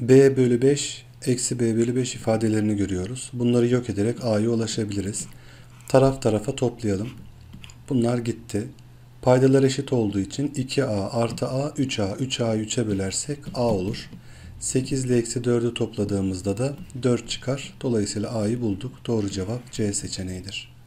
b bölü 5 eksi b bölü 5 ifadelerini görüyoruz. Bunları yok ederek a'ya ulaşabiliriz. Taraf tarafa toplayalım. Bunlar gitti. Paydalar eşit olduğu için 2a artı a 3a 3a'yı 3'e bölersek a olur. 8 ile eksi 4'ü topladığımızda da 4 çıkar. Dolayısıyla a'yı bulduk. Doğru cevap c seçeneğidir.